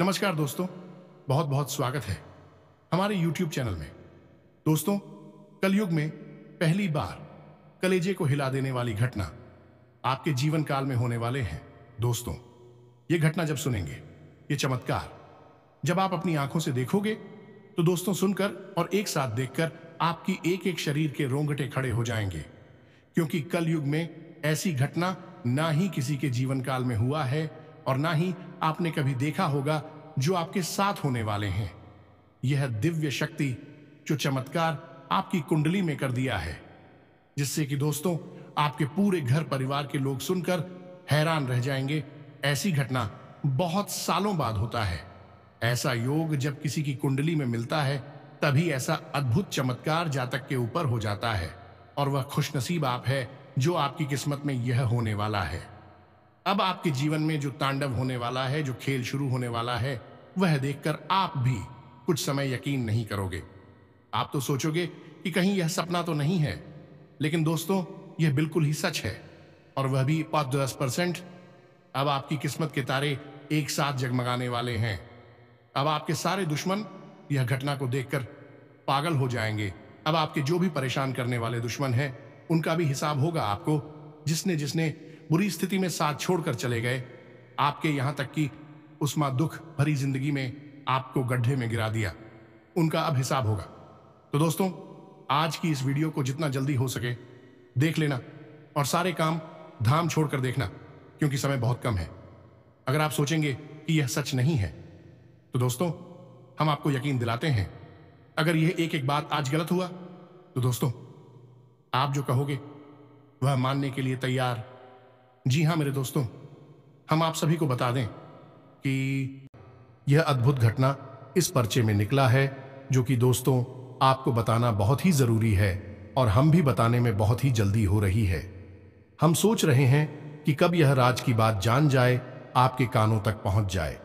नमस्कार दोस्तों बहुत बहुत स्वागत है हमारे YouTube चैनल में दोस्तों कलयुग में पहली बार कलेजे को हिला देने वाली घटना आपके जीवन काल में होने वाले हैं दोस्तों ये घटना जब सुनेंगे ये चमत्कार जब आप अपनी आंखों से देखोगे तो दोस्तों सुनकर और एक साथ देखकर आपकी एक एक शरीर के रोंगटे खड़े हो जाएंगे क्योंकि कलयुग में ऐसी घटना ना ही किसी के जीवन काल में हुआ है और ना ही आपने कभी देखा होगा जो आपके साथ होने वाले हैं यह दिव्य शक्ति जो चमत्कार आपकी कुंडली में कर दिया है जिससे कि दोस्तों आपके पूरे घर परिवार के लोग सुनकर हैरान रह जाएंगे ऐसी घटना बहुत सालों बाद होता है ऐसा योग जब किसी की कुंडली में मिलता है तभी ऐसा अद्भुत चमत्कार जातक के ऊपर हो जाता है और वह खुशनसीब आप है जो आपकी किस्मत में यह होने वाला है अब आपके जीवन में जो तांडव होने वाला है जो खेल शुरू होने वाला है वह देखकर आप भी कुछ समय यकीन नहीं करोगे आप तो सोचोगे कि कहीं यह सपना तो नहीं है लेकिन दोस्तों यह बिल्कुल ही सच है और वह भी पाँच दस परसेंट अब आपकी किस्मत के तारे एक साथ जगमगाने वाले हैं अब आपके सारे दुश्मन यह घटना को देखकर पागल हो जाएंगे अब आपके जो भी परेशान करने वाले दुश्मन हैं उनका भी हिसाब होगा आपको जिसने जिसने बुरी स्थिति में साथ छोड़कर चले गए आपके यहाँ तक कि उस्मा दुख भरी जिंदगी में आपको गड्ढे में गिरा दिया उनका अब हिसाब होगा तो दोस्तों आज की इस वीडियो को जितना जल्दी हो सके देख लेना और सारे काम धाम छोड़कर देखना क्योंकि समय बहुत कम है अगर आप सोचेंगे कि यह सच नहीं है तो दोस्तों हम आपको यकीन दिलाते हैं अगर यह एक एक बात आज गलत हुआ तो दोस्तों आप जो कहोगे वह मानने के लिए तैयार जी हाँ मेरे दोस्तों हम आप सभी को बता दें कि यह अद्भुत घटना इस पर्चे में निकला है जो कि दोस्तों आपको बताना बहुत ही ज़रूरी है और हम भी बताने में बहुत ही जल्दी हो रही है हम सोच रहे हैं कि कब यह राज की बात जान जाए आपके कानों तक पहुंच जाए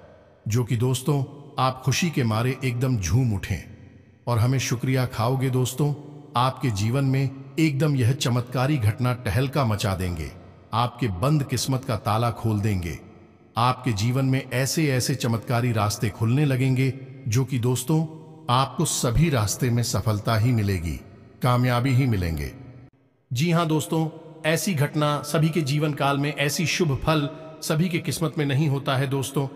जो कि दोस्तों आप खुशी के मारे एकदम झूम उठें और हमें शुक्रिया खाओगे दोस्तों आपके जीवन में एकदम यह चमत्कारी घटना टहलका मचा देंगे आपके बंद किस्मत का ताला खोल देंगे आपके जीवन में ऐसे ऐसे चमत्कारी रास्ते खुलने लगेंगे जो कि दोस्तों आपको सभी रास्ते में सफलता ही मिलेगी कामयाबी ही मिलेंगे जी हाँ दोस्तों ऐसी घटना सभी के जीवन काल में ऐसी शुभ फल सभी के किस्मत में नहीं होता है दोस्तों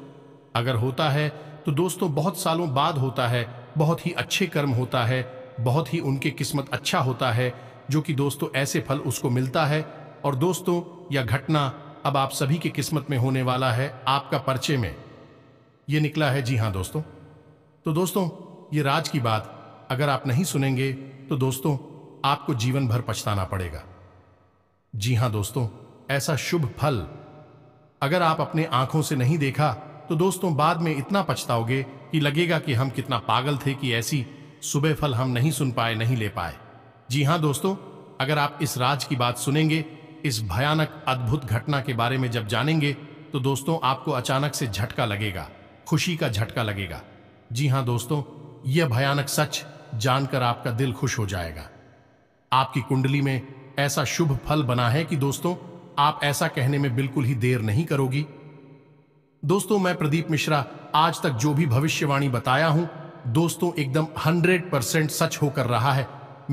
अगर होता है तो दोस्तों बहुत सालों बाद होता है बहुत ही अच्छे कर्म होता है बहुत ही उनके किस्मत अच्छा होता है जो कि दोस्तों ऐसे फल उसको मिलता है और दोस्तों यह घटना अब आप सभी की किस्मत में होने वाला है आपका पर्चे में यह निकला है जी हां दोस्तों तो दोस्तों ये राज की बात अगर आप नहीं सुनेंगे तो दोस्तों आपको जीवन भर पछताना पड़ेगा जी हां दोस्तों ऐसा शुभ फल अगर आप अपने आंखों से नहीं देखा तो दोस्तों बाद में इतना पछताओगे कि लगेगा कि हम कितना पागल थे कि ऐसी सुबह फल हम नहीं सुन पाए नहीं ले पाए जी हां दोस्तों अगर आप इस राज की बात सुनेंगे इस भयानक अद्भुत घटना के बारे में जब जानेंगे तो दोस्तों आपको अचानक से झटका लगेगा खुशी का झटका लगेगा जी हाँ दोस्तों यह भयानक सच जानकर आपका दिल खुश हो जाएगा आपकी कुंडली में ऐसा शुभ फल बना है कि दोस्तों आप ऐसा कहने में बिल्कुल ही देर नहीं करोगी दोस्तों मैं प्रदीप मिश्रा आज तक जो भी भविष्यवाणी बताया हूं दोस्तों एकदम 100 परसेंट सच होकर रहा है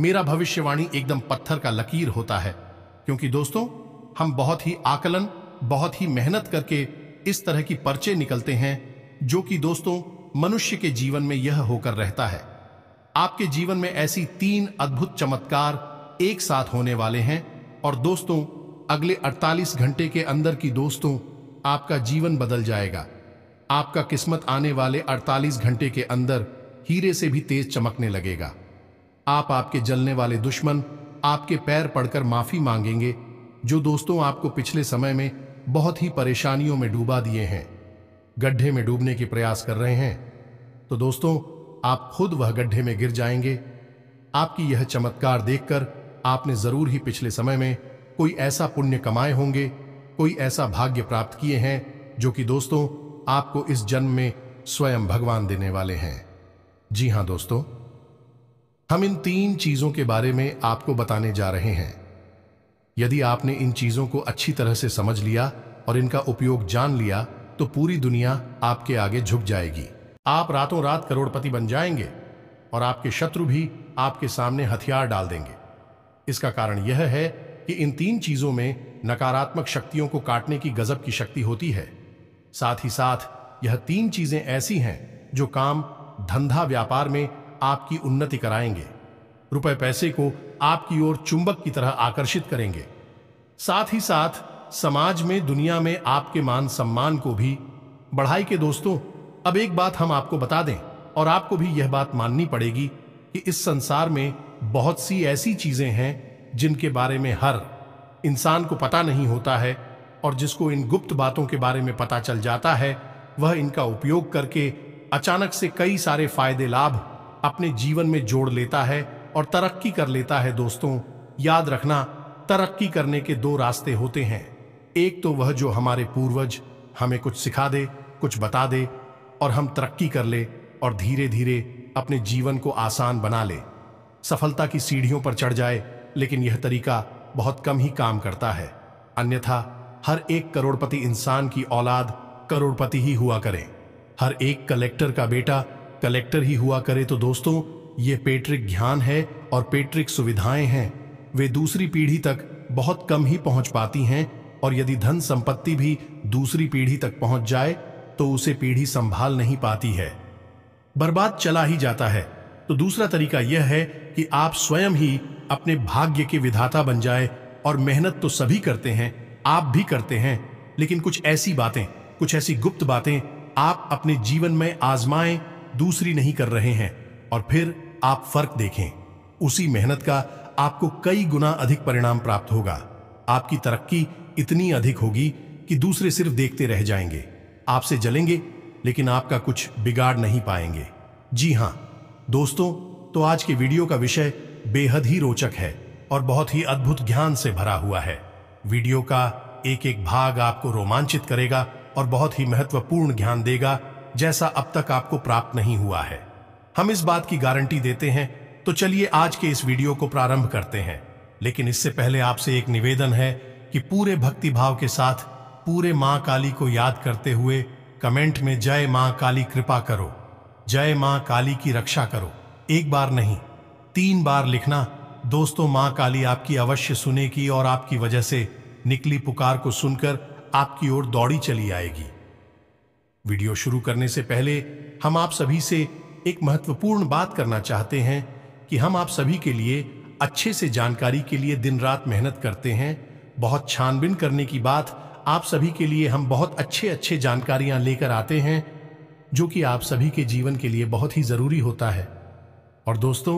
मेरा भविष्यवाणी एकदम पत्थर का लकीर होता है क्योंकि दोस्तों हम बहुत ही आकलन बहुत ही मेहनत करके इस तरह की पर्चे निकलते हैं जो कि दोस्तों मनुष्य के जीवन में यह होकर रहता है आपके जीवन में ऐसी तीन अद्भुत चमत्कार एक साथ होने वाले हैं और दोस्तों अगले 48 घंटे के अंदर की दोस्तों आपका जीवन बदल जाएगा आपका किस्मत आने वाले 48 घंटे के अंदर हीरे से भी तेज चमकने लगेगा आप आपके जलने वाले दुश्मन आपके पैर पड़कर माफी मांगेंगे जो दोस्तों आपको पिछले समय में बहुत ही परेशानियों में डूबा दिए हैं गड्ढे में डूबने के प्रयास कर रहे हैं तो दोस्तों आप खुद वह गड्ढे में गिर जाएंगे आपकी यह चमत्कार देखकर आपने जरूर ही पिछले समय में कोई ऐसा पुण्य कमाए होंगे कोई ऐसा भाग्य प्राप्त किए हैं जो कि दोस्तों आपको इस जन्म में स्वयं भगवान देने वाले हैं जी हां दोस्तों हम इन तीन चीजों के बारे में आपको बताने जा रहे हैं यदि आपने इन चीजों को अच्छी तरह से समझ लिया और इनका उपयोग जान लिया तो पूरी दुनिया आपके आगे झुक जाएगी आप रातों रात करोड़पति बन जाएंगे और आपके शत्रु भी आपके सामने हथियार डाल देंगे इसका कारण यह है कि इन तीन चीजों में नकारात्मक शक्तियों को काटने की गजब की शक्ति होती है साथ ही साथ यह तीन चीजें ऐसी हैं जो काम धंधा व्यापार में आपकी उन्नति कराएंगे रुपए पैसे को आपकी ओर चुंबक की तरह आकर्षित करेंगे साथ ही साथ समाज में दुनिया में आपके मान सम्मान को भी बढ़ाई के दोस्तों अब एक बात हम आपको बता दें और आपको भी यह बात माननी पड़ेगी कि इस संसार में बहुत सी ऐसी चीजें हैं जिनके बारे में हर इंसान को पता नहीं होता है और जिसको इन गुप्त बातों के बारे में पता चल जाता है वह इनका उपयोग करके अचानक से कई सारे फायदे लाभ अपने जीवन में जोड़ लेता है और तरक्की कर लेता है दोस्तों याद रखना तरक्की करने के दो रास्ते होते हैं एक तो वह जो हमारे पूर्वज हमें कुछ सिखा दे कुछ बता दे और हम तरक्की कर ले और धीरे धीरे अपने जीवन को आसान बना ले सफलता की सीढ़ियों पर चढ़ जाए लेकिन यह तरीका बहुत कम ही काम करता है अन्यथा हर एक करोड़पति इंसान की औलाद करोड़पति ही हुआ करें हर एक कलेक्टर का बेटा कलेक्टर ही हुआ करे तो दोस्तों ये पेट्रिक ज्ञान है और पेट्रिक सुविधाएं हैं वे दूसरी पीढ़ी तक बहुत कम ही पहुंच पाती हैं और यदि धन संपत्ति भी दूसरी पीढ़ी तक पहुंच जाए तो उसे पीढ़ी संभाल नहीं पाती है बर्बाद चला ही जाता है तो दूसरा तरीका यह है कि आप स्वयं ही अपने भाग्य के विधाता बन जाए और मेहनत तो सभी करते हैं आप भी करते हैं लेकिन कुछ ऐसी बातें कुछ ऐसी गुप्त बातें आप अपने जीवन में आजमाएं दूसरी नहीं कर रहे हैं और फिर आप फर्क देखें उसी मेहनत का आपको कई गुना अधिक परिणाम प्राप्त होगा आपकी तरक्की इतनी अधिक होगी कि दूसरे सिर्फ देखते रह जाएंगे आपसे जलेंगे लेकिन आपका कुछ बिगाड़ नहीं पाएंगे जी हां दोस्तों तो आज के वीडियो का विषय बेहद ही रोचक है और बहुत ही अद्भुत ज्ञान से भरा हुआ है वीडियो का एक एक भाग आपको रोमांचित करेगा और बहुत ही महत्वपूर्ण ज्ञान देगा जैसा अब तक आपको प्राप्त नहीं हुआ है हम इस बात की गारंटी देते हैं तो चलिए आज के इस वीडियो को प्रारंभ करते हैं लेकिन इससे पहले आपसे एक निवेदन है कि पूरे भक्तिभाव के साथ पूरे माँ काली को याद करते हुए कमेंट में जय माँ काली कृपा करो जय माँ काली की रक्षा करो एक बार नहीं तीन बार लिखना दोस्तों माँ काली आपकी अवश्य सुनेगी और आपकी वजह से निकली पुकार को सुनकर आपकी ओर दौड़ी चली आएगी वीडियो शुरू करने से पहले हम आप सभी से एक महत्वपूर्ण बात करना चाहते हैं कि हम आप सभी के लिए अच्छे से जानकारी के लिए दिन रात मेहनत करते हैं बहुत छानबीन करने की बात आप सभी के लिए हम बहुत अच्छे अच्छे जानकारियां लेकर आते हैं जो कि आप सभी के जीवन के लिए बहुत ही जरूरी होता है और दोस्तों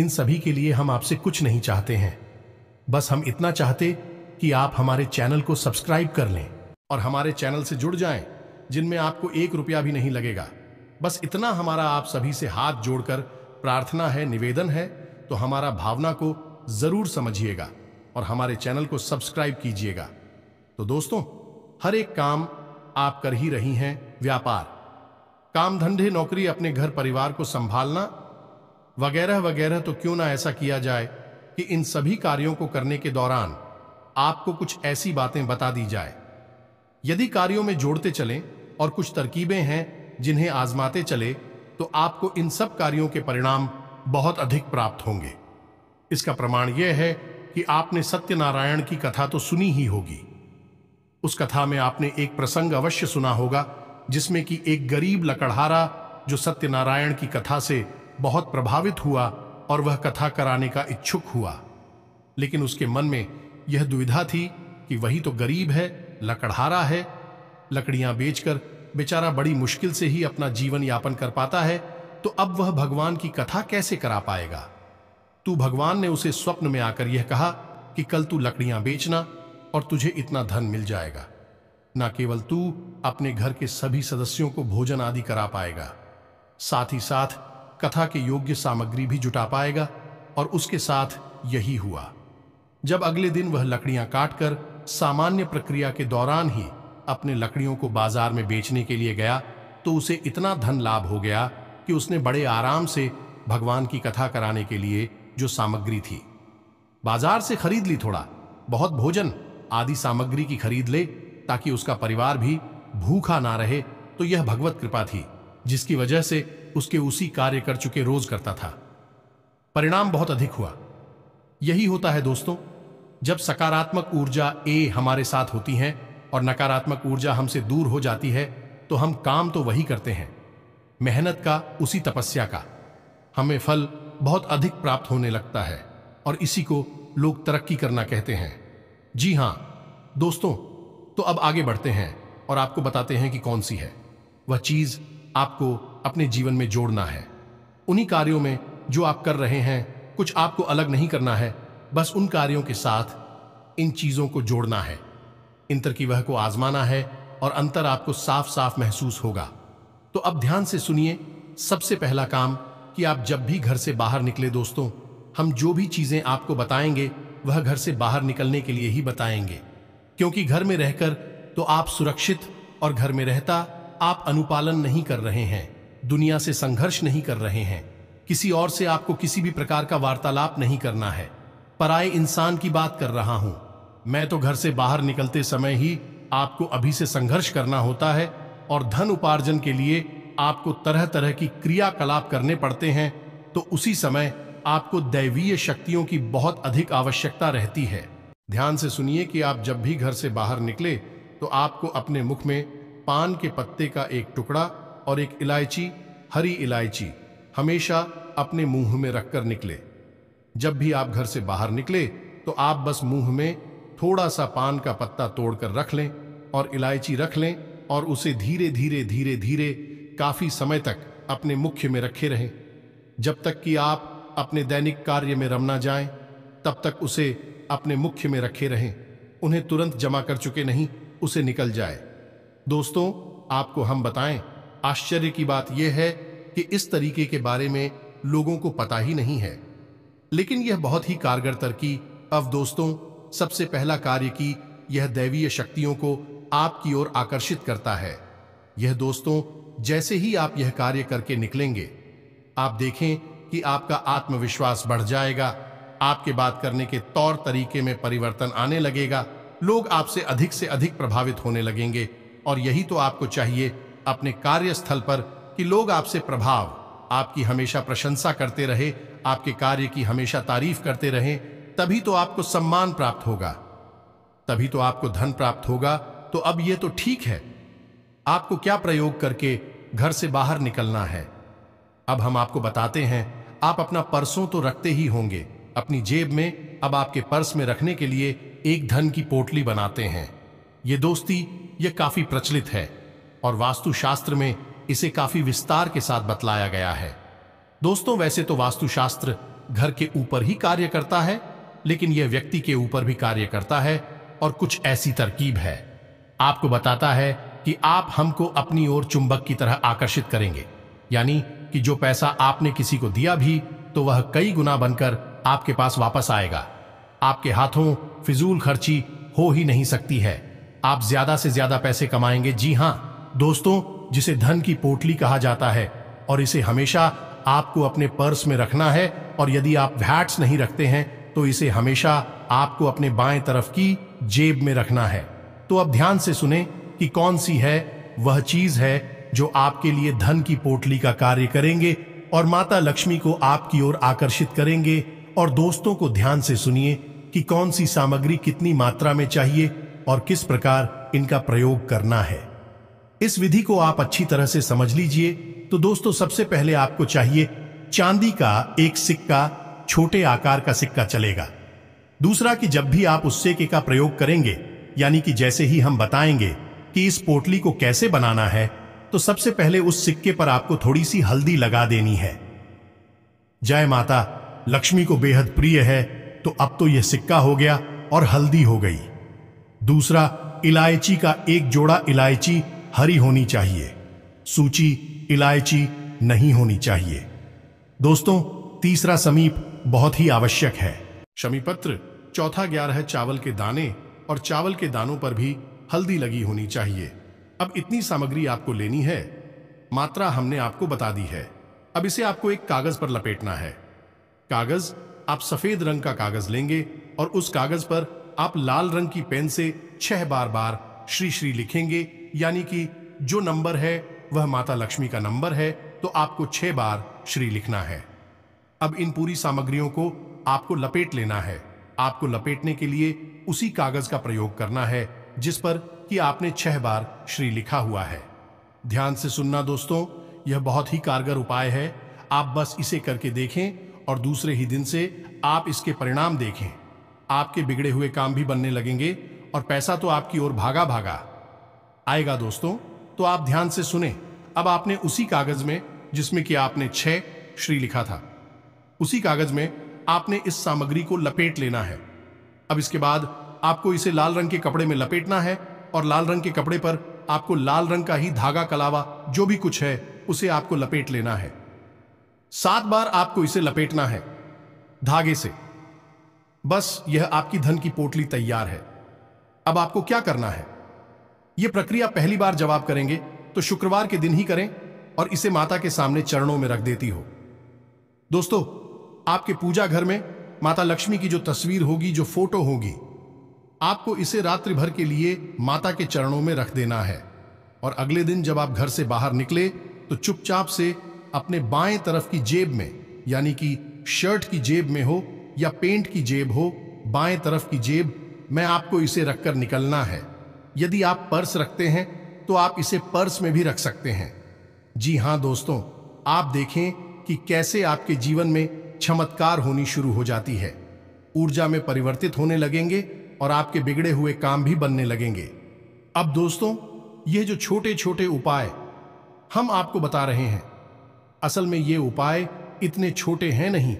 इन सभी के लिए हम आपसे कुछ नहीं चाहते हैं बस हम इतना चाहते कि आप हमारे चैनल को सब्सक्राइब कर लें और हमारे चैनल से जुड़ जाएं। जिनमें आपको एक रुपया भी नहीं लगेगा बस इतना हमारा आप सभी से हाथ जोड़कर प्रार्थना है निवेदन है तो हमारा भावना को जरूर समझिएगा और हमारे चैनल को सब्सक्राइब कीजिएगा तो दोस्तों हर एक काम आप कर ही रही हैं व्यापार काम धंधे नौकरी अपने घर परिवार को संभालना वगैरह वगैरह तो क्यों ना ऐसा किया जाए कि इन सभी कार्यों को करने के दौरान आपको कुछ ऐसी बातें बता दी जाए यदि कार्यों में जोड़ते चलें और कुछ तरकीबें हैं जिन्हें आजमाते चले तो आपको इन सब कार्यों के परिणाम बहुत अधिक प्राप्त होंगे इसका प्रमाण यह है कि आपने सत्यनारायण की कथा तो सुनी ही होगी उस कथा में आपने एक प्रसंग अवश्य सुना होगा जिसमें कि एक गरीब लकड़हारा जो सत्यनारायण की कथा से बहुत प्रभावित हुआ और वह कथा कराने का इच्छुक हुआ लेकिन उसके मन में यह दुविधा थी कि वही तो गरीब है लकड़हारा है लकड़ियां बेचकर बेचारा बड़ी मुश्किल से ही अपना जीवन यापन कर पाता है तो अब वह भगवान की कथा कैसे करा पाएगा तू भगवान ने उसे स्वप्न में आकर यह कहा कि कल तू लकड़ियां बेचना और तुझे इतना धन मिल जाएगा न केवल तू अपने घर के सभी सदस्यों को भोजन आदि करा पाएगा साथ ही साथ कथा के योग्य सामग्री भी जुटा पाएगा और उसके साथ यही हुआ जब अगले दिन वह लकड़ियां काटकर सामान्य प्रक्रिया के दौरान ही अपने लकड़ियों को बाजार में बेचने के लिए गया तो उसे इतना धन लाभ हो गया कि उसने बड़े आराम से भगवान की कथा कराने के लिए जो सामग्री थी बाजार से खरीद ली थोड़ा बहुत भोजन आदि सामग्री की खरीद ले ताकि उसका परिवार भी भूखा ना रहे तो यह भगवत कृपा थी जिसकी वजह से उसके उसी कार्य कर चुके रोज करता था परिणाम बहुत अधिक हुआ यही होता है दोस्तों जब सकारात्मक ऊर्जा ए हमारे साथ होती है और नकारात्मक ऊर्जा हमसे दूर हो जाती है तो हम काम तो वही करते हैं मेहनत का उसी तपस्या का हमें फल बहुत अधिक प्राप्त होने लगता है और इसी को लोग तरक्की करना कहते हैं जी हाँ दोस्तों तो अब आगे बढ़ते हैं और आपको बताते हैं कि कौन सी है वह चीज आपको अपने जीवन में जोड़ना है उन्हीं कार्यों में जो आप कर रहे हैं कुछ आपको अलग नहीं करना है बस उन कार्यों के साथ इन चीजों को जोड़ना है इंतर की वह को आजमाना है और अंतर आपको साफ साफ महसूस होगा तो अब ध्यान से सुनिए सबसे पहला काम कि आप जब भी घर से बाहर निकले दोस्तों हम जो भी चीजें आपको बताएंगे वह घर से बाहर निकलने के लिए ही बताएंगे क्योंकि घर में रहकर तो आप सुरक्षित और घर में रहता आप अनुपालन नहीं कर रहे हैं दुनिया से संघर्ष नहीं कर रहे हैं किसी और से आपको किसी भी प्रकार का वार्तालाप नहीं करना है पराए इंसान की बात कर रहा हूं मैं तो घर से बाहर निकलते समय ही आपको अभी से संघर्ष करना होता है और धन उपार्जन के लिए आपको तरह तरह की क्रियाकलाप करने पड़ते हैं तो उसी समय आपको दैवीय शक्तियों की बहुत अधिक आवश्यकता रहती है ध्यान से सुनिए कि आप जब भी घर से बाहर निकले तो आपको अपने मुख में पान के पत्ते का एक टुकड़ा और एक इलायची हरी इलायची हमेशा अपने मुंह में रखकर निकले जब भी आप घर से बाहर निकले तो आप बस मुंह में थोड़ा सा पान का पत्ता तोड़कर रख लें और इलायची रख लें और उसे धीरे धीरे धीरे धीरे काफी समय तक अपने मुख्य में रखे रहें जब तक कि आप अपने दैनिक कार्य में रमना जाएं, तब तक उसे अपने मुख्य में रखे रहें उन्हें तुरंत जमा कर चुके नहीं उसे निकल जाए दोस्तों आपको हम बताएं आश्चर्य की बात यह है कि इस तरीके के बारे में लोगों को पता ही नहीं है लेकिन यह बहुत ही कारगर तरकी अब दोस्तों सबसे पहला कार्य की यह दैवीय शक्तियों को आपकी ओर आकर्षित करता है यह दोस्तों जैसे ही आप यह कार्य करके निकलेंगे आप देखें कि आपका आत्मविश्वास बढ़ जाएगा आपके बात करने के तौर तरीके में परिवर्तन आने लगेगा लोग आपसे अधिक से अधिक प्रभावित होने लगेंगे और यही तो आपको चाहिए अपने कार्यस्थल पर कि लोग आपसे प्रभाव आपकी हमेशा प्रशंसा करते रहे आपके कार्य की हमेशा तारीफ करते रहें तभी तो आपको सम्मान प्राप्त होगा तभी तो आपको धन प्राप्त होगा तो अब यह तो ठीक है आपको क्या प्रयोग करके घर से बाहर निकलना है अब हम आपको बताते हैं आप अपना पर्सों तो रखते ही होंगे अपनी जेब में अब आपके पर्स में रखने के लिए एक धन की पोटली बनाते हैं यह दोस्ती यह काफी प्रचलित है और वास्तुशास्त्र में इसे काफी विस्तार के साथ बतलाया गया है दोस्तों वैसे तो वास्तुशास्त्र घर के ऊपर ही कार्य करता है लेकिन यह व्यक्ति के ऊपर भी कार्य करता है और कुछ ऐसी तरकीब है आपको बताता है कि आप हमको अपनी ओर चुंबक की तरह आकर्षित करेंगे यानी कि जो पैसा आपने किसी को दिया भी तो वह कई गुना बनकर आपके पास वापस आएगा आपके हाथों फिजूल खर्ची हो ही नहीं सकती है आप ज्यादा से ज्यादा पैसे कमाएंगे जी हां दोस्तों जिसे धन की पोटली कहा जाता है और इसे हमेशा आपको अपने पर्स में रखना है और यदि आप वैट्स नहीं रखते हैं तो इसे हमेशा आपको अपने बाएं तरफ की जेब में रखना है तो अब ध्यान से सुने कि कौन सी है वह चीज है जो आपके लिए धन की पोटली का कार्य करेंगे और माता लक्ष्मी को आपकी ओर आकर्षित करेंगे और दोस्तों को ध्यान से सुनिए कि कौन सी सामग्री कितनी मात्रा में चाहिए और किस प्रकार इनका प्रयोग करना है इस विधि को आप अच्छी तरह से समझ लीजिए तो दोस्तों सबसे पहले आपको चाहिए चांदी का एक सिक्का छोटे आकार का सिक्का चलेगा दूसरा कि जब भी आप उस सिक्के का प्रयोग करेंगे यानी कि जैसे ही हम बताएंगे कि इस पोटली को कैसे बनाना है तो सबसे पहले उस सिक्के पर आपको थोड़ी सी हल्दी लगा देनी है जय माता लक्ष्मी को बेहद प्रिय है तो अब तो यह सिक्का हो गया और हल्दी हो गई दूसरा इलायची का एक जोड़ा इलायची हरी होनी चाहिए सूची इलायची नहीं होनी चाहिए दोस्तों तीसरा समीप बहुत ही आवश्यक है शमीपत्र चौथा ग्यारह चावल के दाने और चावल के दानों पर भी हल्दी लगी होनी चाहिए अब इतनी सामग्री आपको लेनी है मात्रा हमने आपको बता दी है अब इसे आपको एक कागज पर लपेटना है कागज आप सफेद रंग का कागज लेंगे और उस कागज पर आप लाल रंग की पेन से छह बार बार श्री श्री लिखेंगे यानी कि जो नंबर है वह माता लक्ष्मी का नंबर है तो आपको छह बार श्री लिखना है अब इन पूरी सामग्रियों को आपको लपेट लेना है आपको लपेटने के लिए उसी कागज का प्रयोग करना है जिस पर कि आपने छह बार श्री लिखा हुआ है ध्यान से सुनना दोस्तों यह बहुत ही कारगर उपाय है आप बस इसे करके देखें और दूसरे ही दिन से आप इसके परिणाम देखें आपके बिगड़े हुए काम भी बनने लगेंगे और पैसा तो आपकी ओर भागा भागा आएगा दोस्तों तो आप ध्यान से सुने अब आपने उसी कागज में जिसमें कि आपने छह श्री लिखा था उसी कागज में आपने इस सामग्री को लपेट लेना है अब इसके बाद आपको इसे लाल रंग के कपड़े में लपेटना है और लाल रंग के कपड़े पर आपको लाल रंग का ही धागा कलावा जो भी कुछ है उसे आपको लपेट लेना है सात बार आपको इसे लपेटना है धागे से बस यह आपकी धन की पोटली तैयार है अब आपको क्या करना है यह प्रक्रिया पहली बार जवाब करेंगे तो शुक्रवार के दिन ही करें और इसे माता के सामने चरणों में रख देती हो दोस्तों आपके पूजा घर में माता लक्ष्मी की जो तस्वीर होगी जो फोटो होगी आपको इसे रात्रि भर के लिए माता के चरणों में रख देना है और अगले दिन जब आप घर से बाहर निकले तो चुपचाप से अपने बाएं तरफ की जेब में यानी कि शर्ट की जेब में हो या पेंट की जेब हो बाएं तरफ की जेब में आपको इसे रखकर निकलना है यदि आप पर्स रखते हैं तो आप इसे पर्स में भी रख सकते हैं जी हां दोस्तों आप देखें कि कैसे आपके जीवन में चमत्कार होनी शुरू हो जाती है ऊर्जा में परिवर्तित होने लगेंगे और आपके बिगड़े हुए काम भी बनने लगेंगे अब दोस्तों ये जो छोटे छोटे उपाय हम आपको बता रहे हैं असल में ये उपाय इतने छोटे हैं नहीं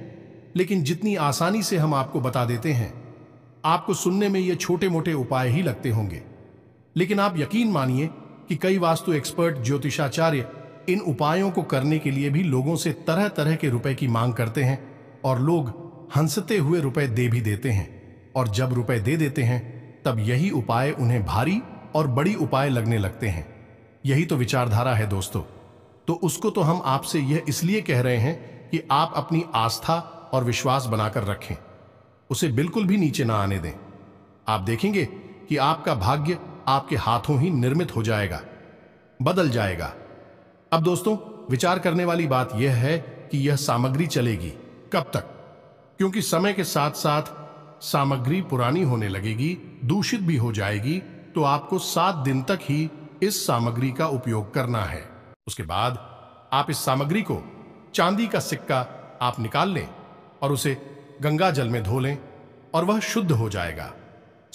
लेकिन जितनी आसानी से हम आपको बता देते हैं आपको सुनने में ये छोटे मोटे उपाय ही लगते होंगे लेकिन आप यकीन मानिए कि कई वास्तु एक्सपर्ट ज्योतिषाचार्य इन उपायों को करने के लिए भी लोगों से तरह तरह के रुपए की मांग करते हैं और लोग हंसते हुए रुपए दे भी देते हैं और जब रुपए दे देते हैं तब यही उपाय उन्हें भारी और बड़ी उपाय लगने लगते हैं यही तो विचारधारा है दोस्तों तो उसको तो हम आपसे यह इसलिए कह रहे हैं कि आप अपनी आस्था और विश्वास बनाकर रखें उसे बिल्कुल भी नीचे ना आने दें आप देखेंगे कि आपका भाग्य आपके हाथों ही निर्मित हो जाएगा बदल जाएगा अब दोस्तों विचार करने वाली बात यह है कि यह सामग्री चलेगी कब तक क्योंकि समय के साथ साथ सामग्री पुरानी होने लगेगी दूषित भी हो जाएगी तो आपको सात दिन तक ही इस सामग्री का उपयोग करना है उसके बाद आप इस सामग्री को चांदी का सिक्का आप निकाल लें और उसे गंगा जल में धो लें और वह शुद्ध हो जाएगा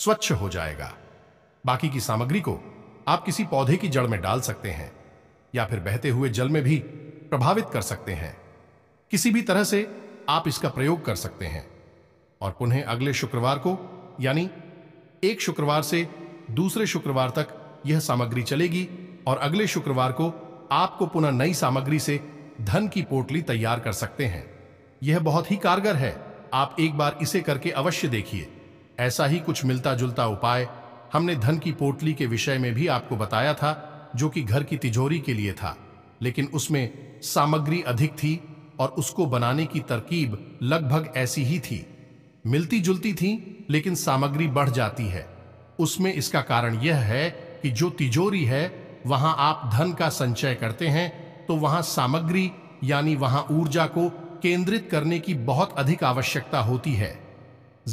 स्वच्छ हो जाएगा बाकी की सामग्री को आप किसी पौधे की जड़ में डाल सकते हैं या फिर बहते हुए जल में भी प्रभावित कर सकते हैं किसी भी तरह से आप इसका प्रयोग कर सकते हैं और पुनः अगले शुक्रवार को यानी एक शुक्रवार से दूसरे शुक्रवार तक यह सामग्री चलेगी और अगले शुक्रवार को आपको पुनः नई सामग्री से धन की पोटली तैयार कर सकते हैं यह बहुत ही कारगर है आप एक बार इसे करके अवश्य देखिए ऐसा ही कुछ मिलता जुलता उपाय हमने धन की पोटली के विषय में भी आपको बताया था जो कि घर की तिजोरी के लिए था लेकिन उसमें सामग्री अधिक थी और उसको बनाने की तरकीब लगभग ऐसी ही थी मिलती जुलती थी लेकिन सामग्री बढ़ जाती है उसमें इसका कारण यह है कि जो तिजोरी है वहां आप धन का संचय करते हैं तो वहां सामग्री यानी वहां ऊर्जा को केंद्रित करने की बहुत अधिक आवश्यकता होती है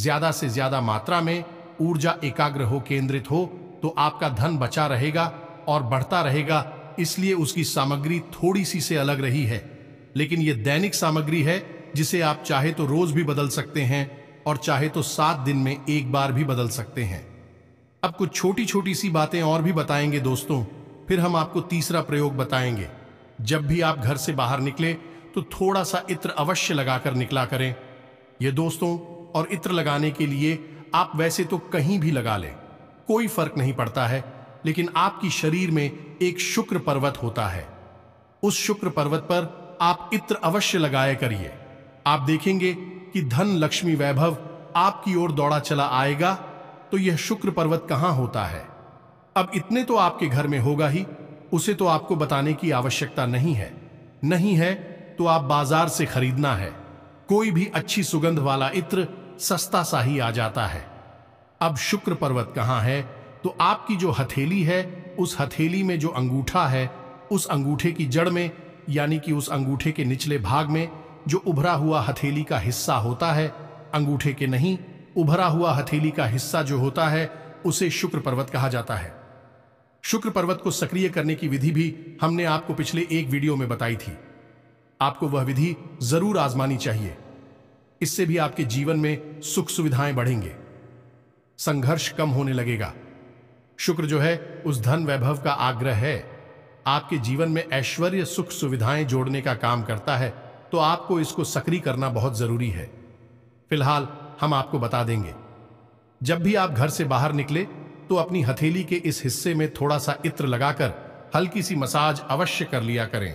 ज्यादा से ज्यादा मात्रा में ऊर्जा एकाग्र हो केंद्रित हो तो आपका धन बचा रहेगा और बढ़ता रहेगा इसलिए उसकी सामग्री थोड़ी सी से अलग रही है लेकिन यह दैनिक सामग्री है जिसे आप चाहे तो रोज भी बदल सकते हैं और चाहे तो सात दिन में एक बार भी बदल सकते हैं अब कुछ छोटी छोटी सी बातें और भी बताएंगे दोस्तों फिर हम आपको तीसरा प्रयोग बताएंगे जब भी आप घर से बाहर निकले तो थोड़ा सा इत्र अवश्य लगाकर निकला करें यह दोस्तों और इत्र लगाने के लिए आप वैसे तो कहीं भी लगा लें कोई फर्क नहीं पड़ता है लेकिन आपकी शरीर में एक शुक्र पर्वत होता है उस शुक्र पर्वत पर आप इत्र अवश्य लगाया करिए आप देखेंगे कि धन लक्ष्मी वैभव आपकी ओर दौड़ा चला आएगा तो यह शुक्र पर्वत कहां होता है अब इतने तो आपके घर में होगा ही उसे तो आपको बताने की आवश्यकता नहीं है नहीं है तो आप बाजार से खरीदना है कोई भी अच्छी सुगंध वाला इत्र सस्ता सा ही आ जाता है अब शुक्र पर्वत कहां है तो आपकी जो हथेली है उस हथेली में जो अंगूठा है उस अंगूठे की जड़ में यानी कि उस अंगूठे के निचले भाग में जो उभरा हुआ हथेली का हिस्सा होता है अंगूठे के नहीं उभरा हुआ हथेली का हिस्सा जो होता है उसे शुक्र पर्वत कहा जाता है शुक्र पर्वत को सक्रिय करने की विधि भी हमने आपको पिछले एक वीडियो में बताई थी आपको वह विधि जरूर आजमानी चाहिए इससे भी आपके जीवन में सुख सुविधाएं बढ़ेंगे संघर्ष कम होने लगेगा शुक्र जो है उस धन वैभव का आग्रह है आपके जीवन में ऐश्वर्य सुख सुविधाएं जोड़ने का काम करता है तो आपको इसको सक्रिय करना बहुत जरूरी है फिलहाल हम आपको बता देंगे जब भी आप घर से बाहर निकले तो अपनी हथेली के इस हिस्से में थोड़ा सा इत्र लगाकर हल्की सी मसाज अवश्य कर लिया करें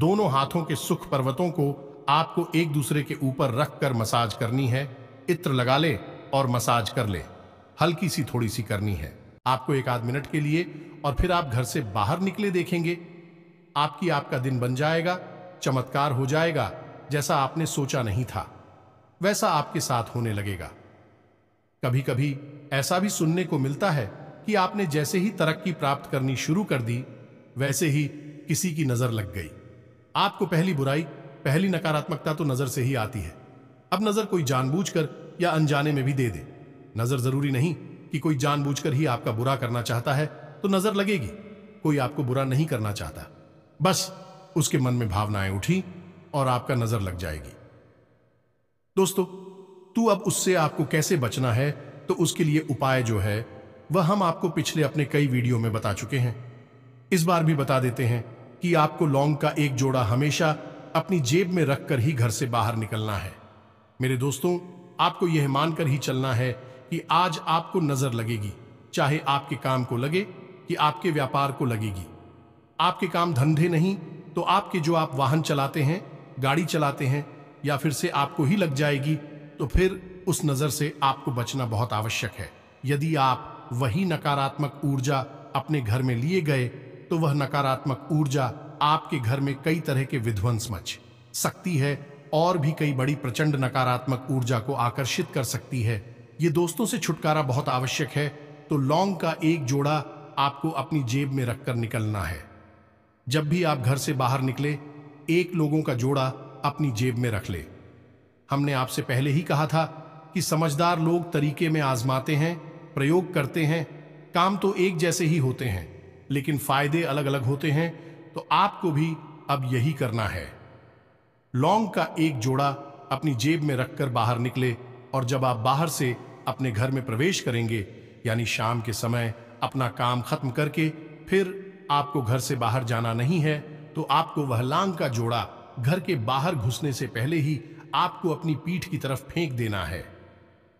दोनों हाथों के सुख पर्वतों को आपको एक दूसरे के ऊपर रखकर मसाज करनी है इत्र लगा ले और मसाज कर ले हल्की सी थोड़ी सी करनी है आपको एक आध मिनट के लिए और फिर आप घर से बाहर निकले देखेंगे आपकी आपका दिन बन जाएगा चमत्कार हो जाएगा जैसा आपने सोचा नहीं था वैसा आपके साथ होने लगेगा कभी कभी ऐसा भी सुनने को मिलता है कि आपने जैसे ही तरक्की प्राप्त करनी शुरू कर दी वैसे ही किसी की नजर लग गई आपको पहली बुराई पहली नकारात्मकता तो नजर से ही आती है अब नजर कोई जानबूझकर या अनजाने में भी दे दे नजर जरूरी नहीं कि कोई जानबूझकर ही आपका बुरा करना चाहता है तो नजर लगेगी कोई आपको बुरा नहीं करना चाहता बस उसके मन में भावनाएं उठी और आपका नजर लग जाएगी दोस्तों तू अब उससे आपको कैसे बचना है तो उसके लिए उपाय जो है वह हम आपको पिछले अपने कई वीडियो में बता चुके हैं इस बार भी बता देते हैं कि आपको लौंग का एक जोड़ा हमेशा अपनी जेब में रखकर ही घर से बाहर निकलना है मेरे दोस्तों आपको यह मानकर ही चलना है कि आज आपको नजर लगेगी चाहे आपके काम को लगे कि आपके व्यापार को लगेगी आपके काम धंधे नहीं तो आपके जो आप वाहन चलाते हैं गाड़ी चलाते हैं या फिर से आपको ही लग जाएगी तो फिर उस नज़र से आपको बचना बहुत आवश्यक है यदि आप वही नकारात्मक ऊर्जा अपने घर में लिए गए तो वह नकारात्मक ऊर्जा आपके घर में कई तरह के विध्वंस मच सकती है और भी कई बड़ी प्रचंड नकारात्मक ऊर्जा को आकर्षित कर सकती है ये दोस्तों से छुटकारा बहुत आवश्यक है तो लौंग का एक जोड़ा आपको अपनी जेब में रखकर निकलना है जब भी आप घर से बाहर निकले एक लोगों का जोड़ा अपनी जेब में रख ले हमने आपसे पहले ही कहा था कि समझदार लोग तरीके में आजमाते हैं प्रयोग करते हैं काम तो एक जैसे ही होते हैं लेकिन फायदे अलग अलग होते हैं तो आपको भी अब यही करना है लौंग का एक जोड़ा अपनी जेब में रखकर बाहर निकले और जब आप बाहर से अपने घर में प्रवेश करेंगे यानी शाम के समय अपना काम खत्म करके फिर आपको घर से बाहर जाना नहीं है तो आपको वह लांग का जोड़ा घर के बाहर घुसने से पहले ही आपको अपनी पीठ की तरफ फेंक देना है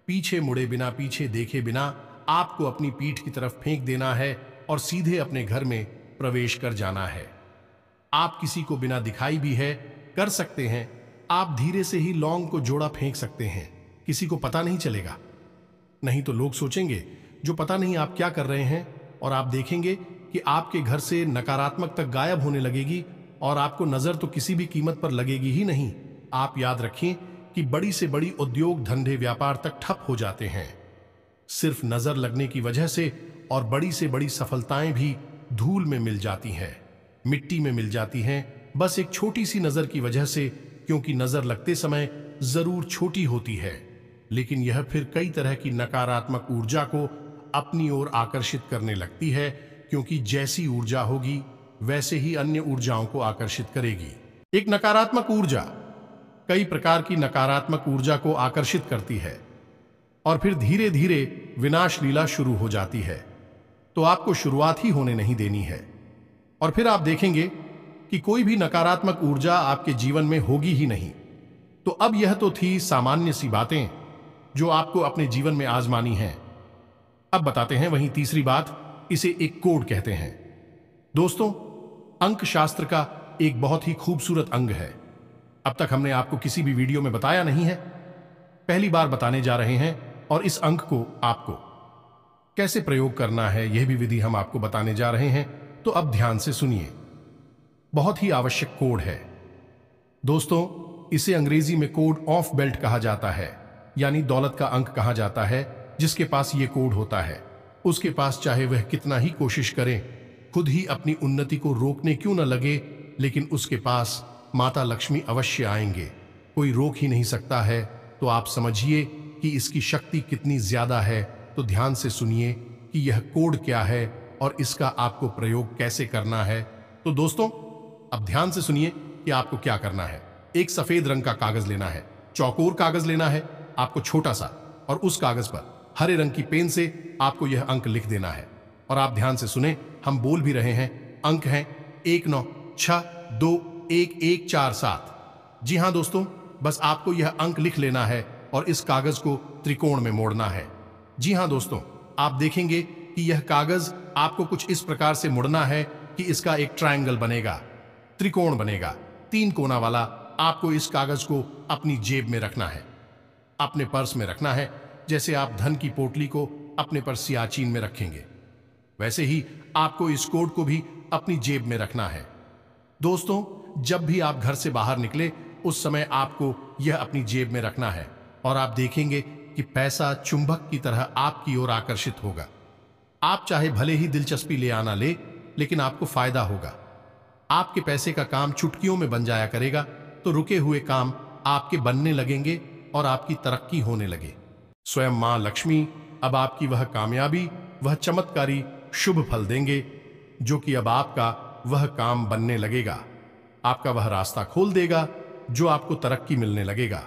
पीछे मुड़े बिना पीछे देखे बिना आपको अपनी पीठ की तरफ फेंक देना है और सीधे अपने घर में प्रवेश कर जाना है आप किसी को बिना दिखाई भी है कर सकते हैं आप धीरे से ही लौंग को जोड़ा फेंक सकते हैं किसी को पता नहीं चलेगा नहीं तो लोग सोचेंगे जो पता नहीं आप क्या कर रहे हैं और आप देखेंगे कि आपके घर से नकारात्मक तक गायब होने लगेगी और आपको नज़र तो किसी भी कीमत पर लगेगी ही नहीं आप याद रखें कि बड़ी से बड़ी उद्योग धंधे व्यापार तक ठप हो जाते हैं सिर्फ नज़र लगने की वजह से और बड़ी से बड़ी सफलताएं भी धूल में मिल जाती हैं मिट्टी में मिल जाती हैं बस एक छोटी सी नज़र की वजह से क्योंकि नज़र लगते समय ज़रूर छोटी होती है लेकिन यह फिर कई तरह की नकारात्मक ऊर्जा को अपनी ओर आकर्षित करने लगती है क्योंकि जैसी ऊर्जा होगी वैसे ही अन्य ऊर्जाओं को आकर्षित करेगी एक नकारात्मक ऊर्जा कई प्रकार की नकारात्मक ऊर्जा को आकर्षित करती है और फिर धीरे धीरे विनाश लीला शुरू हो जाती है तो आपको शुरुआत ही होने नहीं देनी है और फिर आप देखेंगे कि कोई भी नकारात्मक ऊर्जा आपके जीवन में होगी ही नहीं तो अब यह तो थी सामान्य सी बातें जो आपको अपने जीवन में आजमानी हैं अब बताते हैं वहीं तीसरी बात इसे एक कोड कहते हैं दोस्तों अंक शास्त्र का एक बहुत ही खूबसूरत अंग है अब तक हमने आपको किसी भी वीडियो में बताया नहीं है पहली बार बताने जा रहे हैं और इस अंक को आपको कैसे प्रयोग करना है यह भी विधि हम आपको बताने जा रहे हैं तो अब ध्यान से सुनिए बहुत ही आवश्यक कोड है दोस्तों इसे अंग्रेजी में कोड ऑफ बेल्ट कहा जाता है यानी दौलत का अंक कहा जाता है जिसके पास ये कोड होता है उसके पास चाहे वह कितना ही कोशिश करें खुद ही अपनी उन्नति को रोकने क्यों न लगे लेकिन उसके पास माता लक्ष्मी अवश्य आएंगे कोई रोक ही नहीं सकता है तो आप समझिए कि इसकी शक्ति कितनी ज्यादा है तो ध्यान से सुनिए कि यह कोड क्या है और इसका आपको प्रयोग कैसे करना है तो दोस्तों अब ध्यान से सुनिए कि आपको क्या करना है एक सफेद रंग का कागज लेना है चौकोर कागज लेना है आपको छोटा सा और उस कागज पर हरे रंग की पेन से आपको यह अंक लिख देना है और आप ध्यान से सुने हम बोल भी रहे हैं अंक हैं एक नौ छ दो एक एक चार सात जी हाँ दोस्तों बस आपको यह अंक लिख लेना है और इस कागज को त्रिकोण में मोड़ना है जी हाँ दोस्तों आप देखेंगे कि यह कागज आपको कुछ इस प्रकार से मुड़ना है कि इसका एक ट्रायंगल बनेगा त्रिकोण बनेगा तीन कोना वाला आपको इस कागज को अपनी जेब में रखना है अपने पर्स में रखना है जैसे आप धन की पोटली को अपने पर सियाचीन में रखेंगे वैसे ही आपको इस कोड को भी अपनी जेब में रखना है दोस्तों जब भी आप घर से बाहर निकले उस समय आपको यह अपनी जेब में रखना है और आप देखेंगे कि पैसा चुंबक की तरह आपकी ओर आकर्षित होगा आप चाहे भले ही दिलचस्पी ले आना ले लेकिन आपको फायदा होगा आपके पैसे का काम चुटकियों में बन जाया करेगा तो रुके हुए काम आपके बनने लगेंगे और आपकी तरक्की होने लगे स्वयं मां लक्ष्मी अब आपकी वह कामयाबी वह चमत्कारी शुभ फल देंगे जो कि अब आपका वह काम बनने लगेगा आपका वह रास्ता खोल देगा जो आपको तरक्की मिलने लगेगा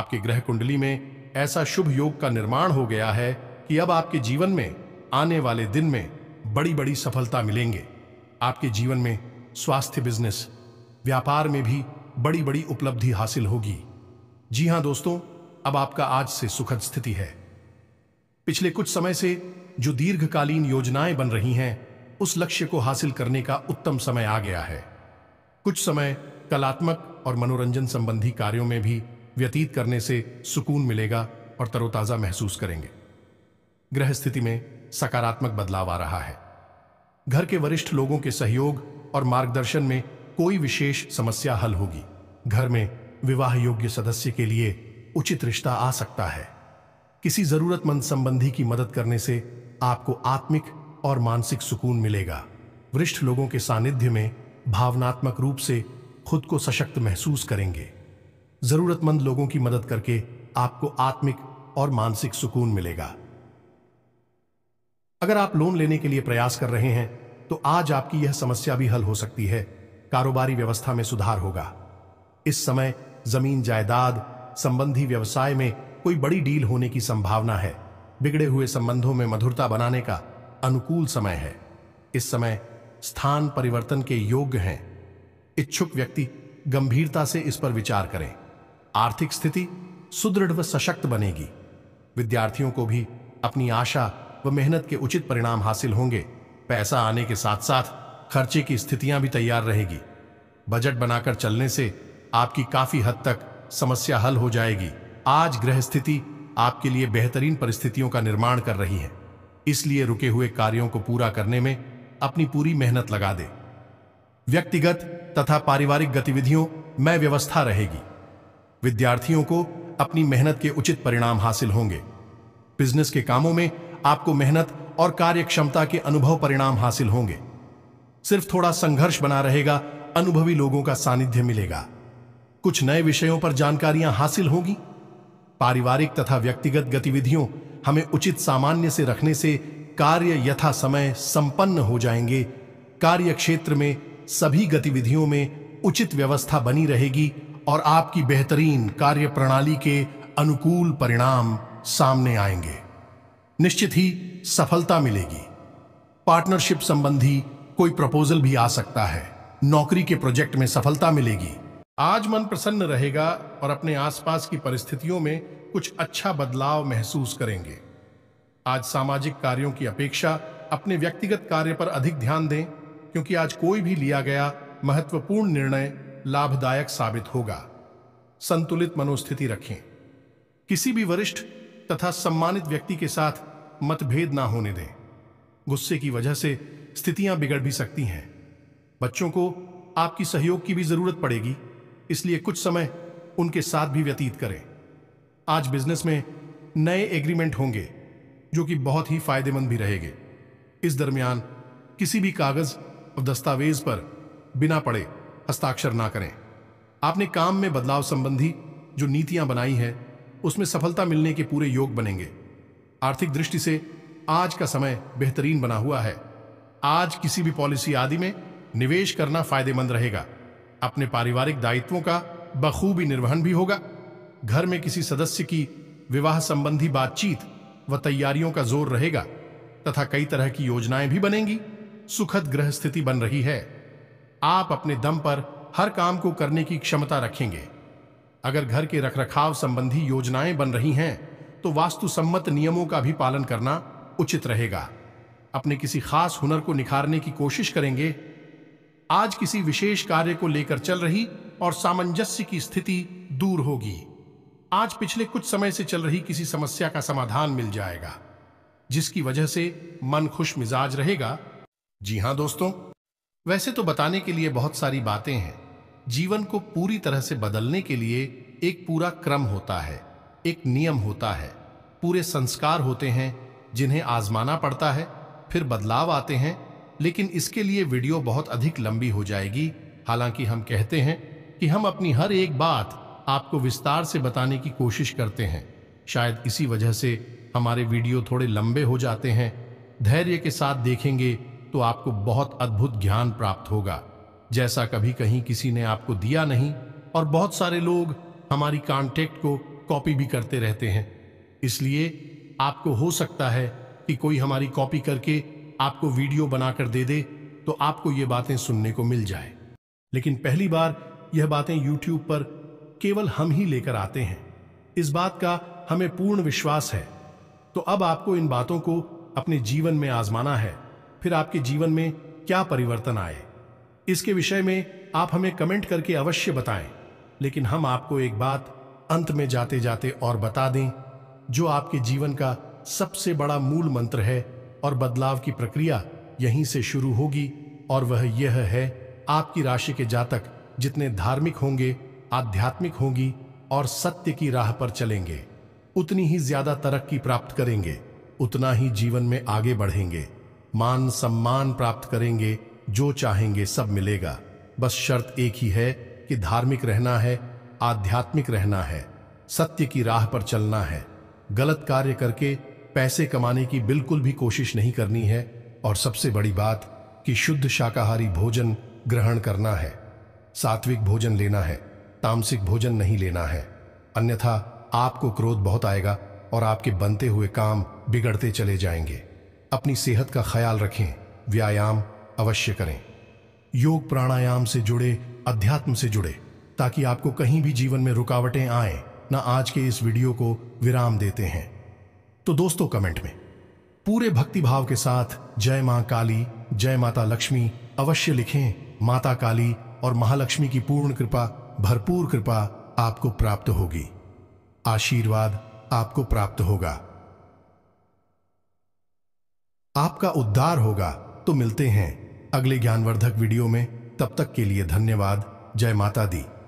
आपके ग्रह कुंडली में ऐसा शुभ योग का निर्माण हो गया है कि अब आपके जीवन में आने वाले दिन में बड़ी बड़ी सफलता मिलेंगे आपके जीवन में स्वास्थ्य बिजनेस व्यापार में भी बड़ी बड़ी उपलब्धि हासिल होगी जी हाँ दोस्तों अब आपका आज से सुखद स्थिति है पिछले कुछ समय से जो दीर्घकालीन योजनाएं बन रही हैं उस लक्ष्य को हासिल करने का उत्तम समय आ गया है कुछ समय कलात्मक और मनोरंजन संबंधी कार्यों में भी व्यतीत करने से सुकून मिलेगा और तरोताज़ा महसूस करेंगे ग्रह स्थिति में सकारात्मक बदलाव आ रहा है घर के वरिष्ठ लोगों के सहयोग और मार्गदर्शन में कोई विशेष समस्या हल होगी घर में विवाह योग्य सदस्य के लिए उचित रिश्ता आ सकता है किसी जरूरतमंद संबंधी की मदद करने से आपको आत्मिक और मानसिक सुकून मिलेगा वृष्ठ लोगों के सानिध्य में भावनात्मक रूप से खुद को सशक्त महसूस करेंगे जरूरतमंद लोगों की मदद करके आपको आत्मिक और मानसिक सुकून मिलेगा अगर आप लोन लेने के लिए प्रयास कर रहे हैं तो आज आपकी यह समस्या भी हल हो सकती है कारोबारी व्यवस्था में सुधार होगा इस समय जमीन जायदाद संबंधी व्यवसाय में कोई बड़ी डील होने की संभावना है बिगड़े हुए संबंधों में मधुरता बनाने का अनुकूल समय है इस समय स्थान परिवर्तन के योग्य हैं इच्छुक व्यक्ति गंभीरता से इस पर विचार करें आर्थिक स्थिति सुदृढ़ व सशक्त बनेगी विद्यार्थियों को भी अपनी आशा व मेहनत के उचित परिणाम हासिल होंगे पैसा आने के साथ साथ खर्चे की स्थितियां भी तैयार रहेगी बजट बनाकर चलने से आपकी काफी हद तक समस्या हल हो जाएगी आज ग्रह स्थिति आपके लिए बेहतरीन परिस्थितियों का निर्माण कर रही है इसलिए रुके हुए कार्यों को पूरा करने में अपनी पूरी मेहनत लगा दे व्यक्तिगत तथा पारिवारिक गतिविधियों में व्यवस्था रहेगी विद्यार्थियों को अपनी मेहनत के उचित परिणाम हासिल होंगे बिजनेस के कामों में आपको मेहनत और कार्यक्षमता के अनुभव परिणाम हासिल होंगे सिर्फ थोड़ा संघर्ष बना रहेगा अनुभवी लोगों का सानिध्य मिलेगा कुछ नए विषयों पर जानकारियां हासिल होंगी पारिवारिक तथा व्यक्तिगत गतिविधियों हमें उचित सामान्य से रखने से कार्य यथा समय संपन्न हो जाएंगे कार्य क्षेत्र में सभी गतिविधियों में उचित व्यवस्था बनी रहेगी और आपकी बेहतरीन कार्य प्रणाली के अनुकूल परिणाम सामने आएंगे निश्चित ही सफलता मिलेगी पार्टनरशिप संबंधी कोई प्रपोजल भी आ सकता है नौकरी के प्रोजेक्ट में सफलता मिलेगी आज मन प्रसन्न रहेगा और अपने आसपास की परिस्थितियों में कुछ अच्छा बदलाव महसूस करेंगे आज सामाजिक कार्यों की अपेक्षा अपने व्यक्तिगत कार्य पर अधिक ध्यान दें क्योंकि आज कोई भी लिया गया महत्वपूर्ण निर्णय लाभदायक साबित होगा संतुलित मनोस्थिति रखें किसी भी वरिष्ठ तथा सम्मानित व्यक्ति के साथ मतभेद ना होने दें गुस्से की वजह से स्थितियां बिगड़ भी सकती हैं बच्चों को आपकी सहयोग की भी जरूरत पड़ेगी इसलिए कुछ समय उनके साथ भी व्यतीत करें आज बिजनेस में नए एग्रीमेंट होंगे जो कि बहुत ही फायदेमंद भी रहेंगे इस दरमियान किसी भी कागज और दस्तावेज पर बिना पड़े हस्ताक्षर ना करें आपने काम में बदलाव संबंधी जो नीतियां बनाई हैं उसमें सफलता मिलने के पूरे योग बनेंगे आर्थिक दृष्टि से आज का समय बेहतरीन बना हुआ है आज किसी भी पॉलिसी आदि में निवेश करना फायदेमंद रहेगा अपने पारिवारिक दायित्वों का बखूबी निर्वहन भी होगा घर में किसी सदस्य की विवाह संबंधी बातचीत व तैयारियों का जोर रहेगा तथा कई तरह की योजनाएं भी बनेंगी सुखद ग्रह स्थिति बन रही है आप अपने दम पर हर काम को करने की क्षमता रखेंगे अगर घर के रखरखाव संबंधी योजनाएं बन रही हैं तो वास्तु सम्मत नियमों का भी पालन करना उचित रहेगा अपने किसी खास हुनर को निखारने की कोशिश करेंगे आज किसी विशेष कार्य को लेकर चल रही और सामंजस्य की स्थिति दूर होगी आज पिछले कुछ समय से चल रही किसी समस्या का समाधान मिल जाएगा जिसकी वजह से मन खुश मिजाज रहेगा जी हाँ दोस्तों वैसे तो बताने के लिए बहुत सारी बातें हैं जीवन को पूरी तरह से बदलने के लिए एक पूरा क्रम होता है एक नियम होता है पूरे संस्कार होते हैं जिन्हें आजमाना पड़ता है फिर बदलाव आते हैं लेकिन इसके लिए वीडियो बहुत अधिक लंबी हो जाएगी हालांकि हम कहते हैं कि हम अपनी हर एक बात आपको विस्तार से बताने की कोशिश करते हैं शायद इसी वजह से हमारे वीडियो थोड़े लंबे हो जाते हैं धैर्य के साथ देखेंगे तो आपको बहुत अद्भुत ज्ञान प्राप्त होगा जैसा कभी कहीं किसी ने आपको दिया नहीं और बहुत सारे लोग हमारी कांटेक्ट को कॉपी भी करते रहते हैं इसलिए आपको हो सकता है कि कोई हमारी कॉपी करके आपको वीडियो बनाकर दे दे तो आपको ये बातें सुनने को मिल जाए लेकिन पहली बार यह बातें यूट्यूब पर केवल हम ही लेकर आते हैं इस बात का हमें पूर्ण विश्वास है तो अब आपको इन बातों को अपने जीवन में आजमाना है फिर आपके जीवन में क्या परिवर्तन आए इसके विषय में आप हमें कमेंट करके अवश्य बताएं लेकिन हम आपको एक बात अंत में जाते जाते और बता दें जो आपके जीवन का सबसे बड़ा मूल मंत्र है और बदलाव की प्रक्रिया यहीं से शुरू होगी और वह यह है आपकी राशि के जातक जितने धार्मिक होंगे आध्यात्मिक होंगी और सत्य की राह पर चलेंगे उतनी ही ज्यादा तरक्की प्राप्त करेंगे उतना ही जीवन में आगे बढ़ेंगे मान सम्मान प्राप्त करेंगे जो चाहेंगे सब मिलेगा बस शर्त एक ही है कि धार्मिक रहना है आध्यात्मिक रहना है सत्य की राह पर चलना है गलत कार्य करके पैसे कमाने की बिल्कुल भी कोशिश नहीं करनी है और सबसे बड़ी बात कि शुद्ध शाकाहारी भोजन ग्रहण करना है सात्विक भोजन लेना है तामसिक भोजन नहीं लेना है अन्यथा आपको क्रोध बहुत आएगा और आपके बनते हुए काम बिगड़ते चले जाएंगे अपनी सेहत का ख्याल रखें व्यायाम अवश्य करें योग प्राणायाम से जुड़े अध्यात्म से जुड़े ताकि आपको कहीं भी जीवन में रुकावटें आए ना आज के इस वीडियो को विराम देते हैं तो दोस्तों कमेंट में पूरे भक्ति भाव के साथ जय मां काली जय माता लक्ष्मी अवश्य लिखें माता काली और महालक्ष्मी की पूर्ण कृपा भरपूर कृपा आपको प्राप्त होगी आशीर्वाद आपको प्राप्त होगा आपका उद्धार होगा तो मिलते हैं अगले ज्ञानवर्धक वीडियो में तब तक के लिए धन्यवाद जय माता दी